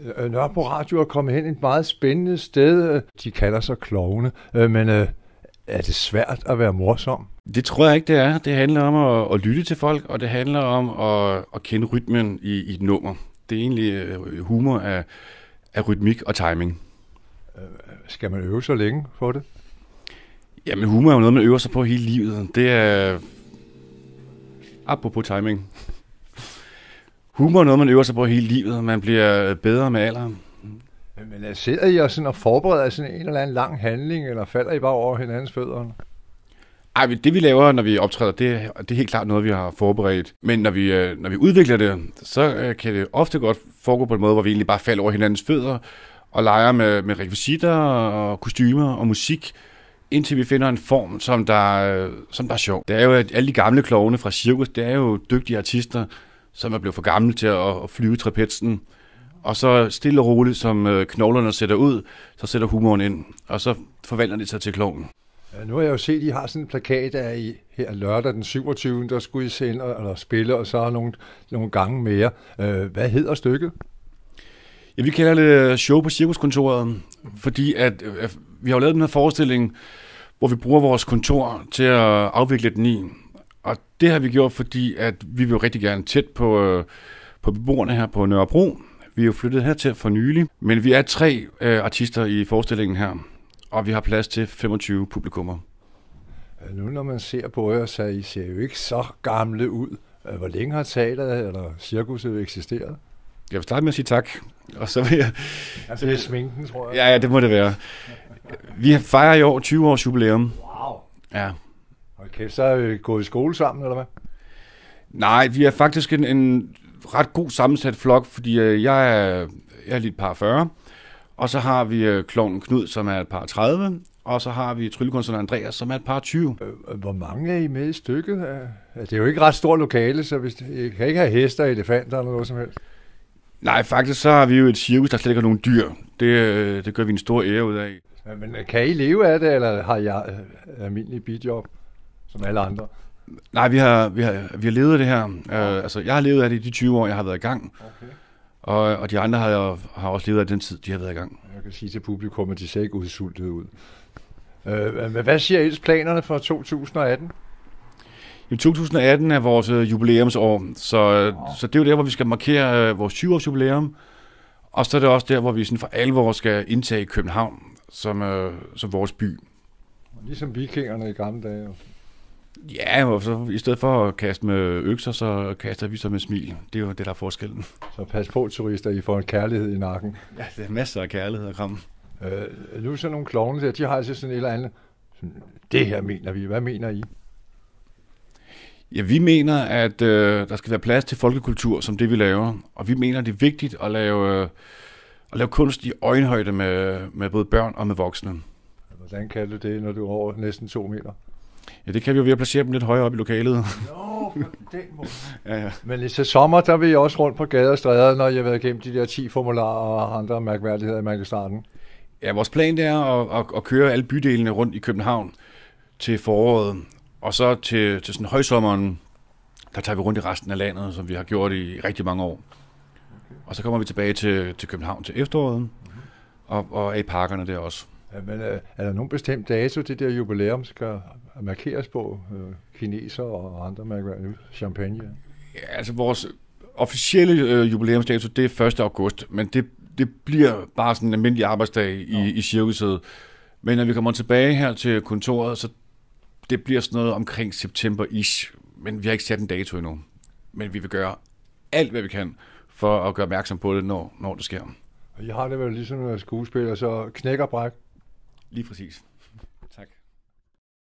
Øh, øh, Nørrebro Radio er kommet hen et meget spændende sted. Øh, de kalder sig klovne, men er det svært at være morsom? Det tror jeg ikke, det er. Det handler om at, at lytte til folk, og det handler om at, at kende rytmen i, i et nummer. Det er egentlig humor af, af rytmik og timing. Skal man øve så længe for det? Jamen humor er jo noget, man øver sig på hele livet. Det er... Apropos timing. Humor er noget, man øver sig på hele livet, og man bliver bedre med alderen. Men, men øh, sidder I og, sådan og forbereder sådan en eller anden lang handling, eller falder I bare over hinandens fødder? Ej, det vi laver, når vi optræder, det, det er helt klart noget, vi har forberedt. Men når vi, øh, når vi udvikler det, så øh, kan det ofte godt foregå på en måde, hvor vi egentlig bare falder over hinandens fødder og leger med, med rekvisitter og kostymer og musik, indtil vi finder en form, som der, som der er sjov. Det er jo, at alle de gamle klovne fra cirkus, det er jo dygtige artister, som er blevet for gammel til at, flyve trapetsen. Og så stille og roligt, som øh, knoglerne sætter ud, så sætter humoren ind, og så forvandler det sig til kloven. Ja, nu har jeg jo set, at I har sådan en plakat af I her lørdag den 27. der skulle I sende og, eller spille, og så har nogle, nogle gange mere. Øh, hvad hedder stykket? Ja, vi kalder det øh, show på cirkuskontoret, fordi at, at vi har jo lavet den her forestilling, hvor vi bruger vores kontor til at afvikle den i. Og det har vi gjort, fordi at vi vil rigtig gerne tæt på, øh, på beboerne her på Nørrebro. Vi er jo flyttet hertil for nylig, men vi er tre øh, artister i forestillingen her, og vi har plads til 25 publikummer. Nu når man ser på jer, så I ser jo ikke så gamle ud. Hvor længe har teateret eller cirkuset eksisteret? Jeg vil starte med at sige tak, og så vil jeg... Altså det er sminken, tror jeg. Ja, ja, det må det være. Vi fejrer i år 20 års jubilæum. Wow. Ja, kæft, så er øh, vi gået i skole sammen, eller hvad? Nej, vi er faktisk en, en ret god sammensat flok, fordi øh, jeg, er, jeg er lige et par 40, og så har vi øh, Knud, som er et par 30, og så har vi tryllekunstneren Andreas, som er et par 20. Øh, øh, hvor mange er I med i stykket? Det er jo ikke ret stort lokale, så hvis I kan ikke have hester, elefanter eller noget som helst. Nej, faktisk så har vi jo et cirkus, der slet ikke har nogen dyr. Det, det gør vi en stor ære ud af. Men kan I leve af det, eller har jeg almindelig bidjob? som alle andre? Nej, vi har, vi har, vi har levet af det her. Okay. Uh, øh, ah. altså, jeg har levet af det i de 20 år, jeg har været i gang. Okay. Og, og de andre har, har også levet af den tid, de har været i gang. Jeg kan sige til publikum, at de ser ikke udsultet ud. Uh, øh, men hvad siger ellers planerne for 2018? I 2018 er vores øh, jubilæumsår, så, oh. så det er jo der, hvor vi skal markere vores 20-års jubilæum. Og så er det også der, hvor vi sådan for alvor skal indtage København som, øh, som vores by. Ligesom vikingerne i gamle dage. Ja, og så i stedet for at kaste med økser, så kaster vi så med smil. Det er jo det, der er forskellen. Så pas på, turister, I får en kærlighed i nakken. Ja, det er masser af kærlighed at kramme. Øh, nu er sådan nogle klovne der, de har altså sådan et eller andet. Det her mener vi. Hvad mener I? Ja, vi mener, at øh, der skal være plads til folkekultur, som det vi laver. Og vi mener, det er vigtigt at lave, øh, at lave kunst i øjenhøjde med, med både børn og med voksne. Hvordan kan du det, når du er over næsten to meter? Ja, det kan vi jo ved at placere dem lidt højere op i lokalet. Jo, den måde. ja, ja. Men i sommer, der vil jeg også rundt på gader og stræder, når jeg har været igennem de der 10 formularer og andre mærkværdigheder, man kan starte. Ja, vores plan det er at, at, at køre alle bydelene rundt i København til foråret, og så til, til sådan højsommeren, der tager vi rundt i resten af landet, som vi har gjort i rigtig mange år. Okay. Og så kommer vi tilbage til, til København til efteråret, mm-hmm. og, og i parkerne der også. Ja, men er, øh, er der nogen bestemt dato, det der jubilæum skal markeres på, øh, kineser og andre mærkværdige champagne? Ja, altså vores officielle øh, jubilæumsdato, det er 1. august, men det, det bliver bare sådan en almindelig arbejdsdag i, i cirkuset. Men når vi kommer tilbage her til kontoret, så det bliver sådan noget omkring september-ish, men vi har ikke sat en dato endnu. Men vi vil gøre alt, hvad vi kan, for at gøre opmærksom på det, når, når det sker. Jeg har det vel ligesom, en skuespiller, så knækker bræk. Lige præcis. Tak.